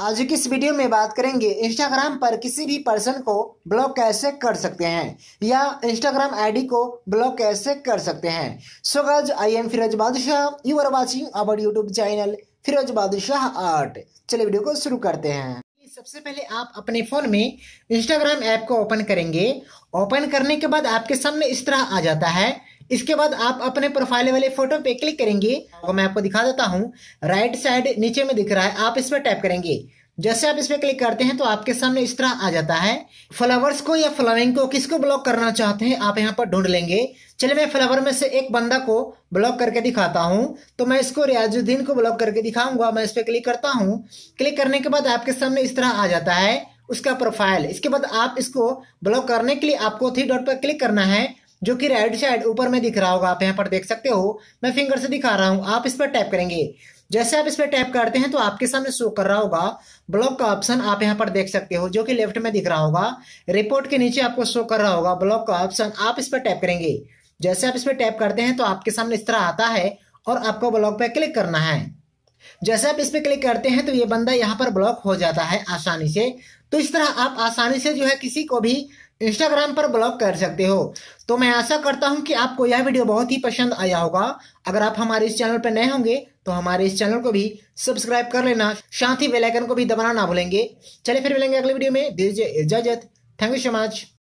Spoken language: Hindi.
आज की इस वीडियो में बात करेंगे इंस्टाग्राम पर किसी भी पर्सन को ब्लॉक कैसे कर सकते हैं या इंस्टाग्राम आईडी को ब्लॉक कैसे कर सकते हैं सो गज आई am Firoz Badshah you are watching our YouTube channel Firoz Badshah art चलिए वीडियो को शुरू करते हैं सबसे पहले आप अपने फ़ोन में इंस्टाग्राम ऐप को ओपन करेंगे ओपन करने के बाद आपके सामने इस तरह आ जाता है इसके बाद आप अपने प्रोफाइल वाले फोटो पे क्लिक करेंगे और मैं आपको दिखा देता हूँ राइट साइड नीचे में दिख रहा है आप इस पर टैप करेंगे जैसे आप इस पर क्लिक करते हैं तो आपके सामने इस तरह आ जाता है फ्लावर्स को या फ्लाविंग को किसको ब्लॉक करना चाहते हैं आप यहाँ पर ढूंढ लेंगे चलिए मैं फ्लावर में से एक बंदा को ब्लॉक करके दिखाता हूँ तो मैं इसको रियाजुद्दीन को ब्लॉक करके दिखाऊंगा मैं इस पर क्लिक करता हूँ क्लिक करने के बाद आपके सामने इस तरह आ जाता है उसका प्रोफाइल इसके बाद आप इसको ब्लॉक करने के लिए आपको थ्री डॉट पर क्लिक करना है जो कि राइट साइड ऊपर में दिख रहा होगा आप यहाँ पर देख सकते हो मैं फिंगर से दिखा रहा हूँ आप इस पर टैप करेंगे जैसे आप इस पर टैप करते हैं तो आपके सामने शो कर रहा होगा ब्लॉक का ऑप्शन आप यहाँ पर देख सकते हो जो कि लेफ्ट में दिख रहा होगा रिपोर्ट के नीचे आपको शो कर रहा होगा ब्लॉक का ऑप्शन आप इस पर टैप करेंगे जैसे आप इस पर टैप करते हैं तो आपके सामने इस तरह आता है और आपको ब्लॉक पर क्लिक करना है जैसे आप इस पर क्लिक करते हैं तो ये बंदा यहाँ पर ब्लॉक हो जाता है आसानी से तो इस तरह आप आसानी से जो है किसी को भी इंस्टाग्राम पर ब्लॉक कर सकते हो तो मैं आशा करता हूँ कि आपको यह वीडियो बहुत ही पसंद आया होगा अगर आप हमारे इस चैनल पर नए होंगे तो हमारे इस चैनल को भी सब्सक्राइब कर लेना साथ ही बेलाइकन को भी दबाना ना भूलेंगे चले फिर मिलेंगे अगले वीडियो में दीजिए इजाजत थैंक यू सो मच